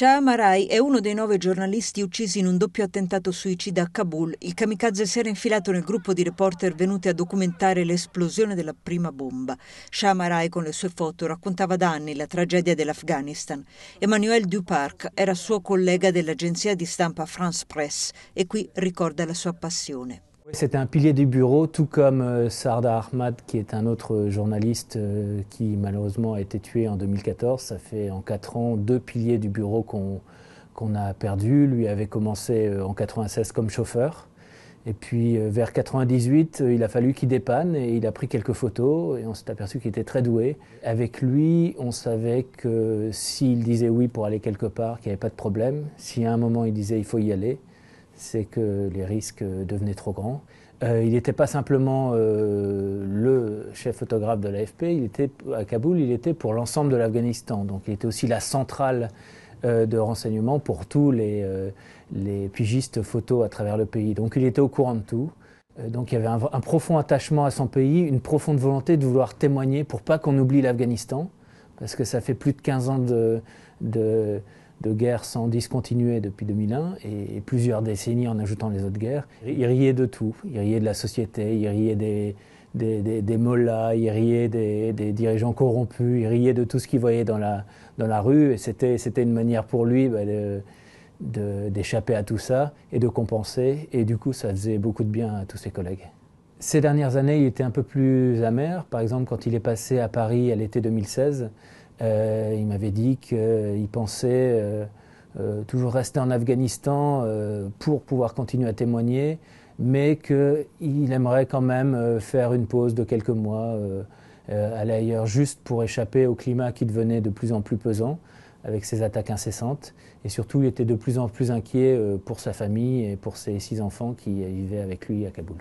Shah Marai è uno dei nove giornalisti uccisi in un doppio attentato suicida a Kabul. Il kamikaze si era infilato nel gruppo di reporter venuti a documentare l'esplosione della prima bomba. Shah Marai con le sue foto raccontava da anni la tragedia dell'Afghanistan. Emmanuel Duparc era suo collega dell'agenzia di stampa France Press e qui ricorda la sua passione. C'était un pilier du bureau, tout comme euh, Sarda Ahmad, qui est un autre euh, journaliste euh, qui malheureusement a été tué en 2014. Ça fait en quatre ans deux piliers du bureau qu'on a perdu. Lui avait commencé en 96 comme chauffeur. Et puis vers 98, il a fallu qu'il dépanne et il a pris quelques photos et on s'est aperçu qu'il était très doué. Avec lui, on savait que s'il disait oui pour aller quelque part, qu'il n'y avait pas de problème. Si à un moment il disait il faut y aller, c'est que les risques devenaient trop grands. Euh, il n'était pas simplement euh, le chef photographe de l'AFP, il était à Kaboul, il était pour l'ensemble de l'Afghanistan. Donc il était aussi la centrale euh, de renseignement pour tous les, les pigistes photos à travers le pays. Donc il était au courant de tout. Donc il y avait un, profond attachement à son pays, une profonde volonté de vouloir témoigner pour pas qu'on oublie l'Afghanistan, parce que ça fait plus de 15 ans de de guerre sans discontinuer depuis 2001 et, plusieurs décennies en ajoutant les autres guerres. Il riait de tout, il riait de la société, il riait des, des, mollas, il riait des, dirigeants corrompus, il riait de tout ce qu'il voyait dans la, dans la rue et c'était une manière pour lui bah, d'échapper à tout ça et de compenser et du coup ça faisait beaucoup de bien à tous ses collègues. Ces dernières années, il était un peu plus amer. Par exemple, quand il est passé à Paris à l'été 2016, euh, il m'avait dit qu'il pensait euh, euh, toujours rester en Afghanistan pour pouvoir continuer à témoigner, mais qu'il aimerait quand même faire une pause de quelques mois, aller ailleurs juste pour échapper au climat qui devenait de plus en plus pesant avec ses attaques incessantes. Et surtout, il était de plus en plus inquiet pour sa famille et pour ses six enfants qui vivaient avec lui à Kaboul.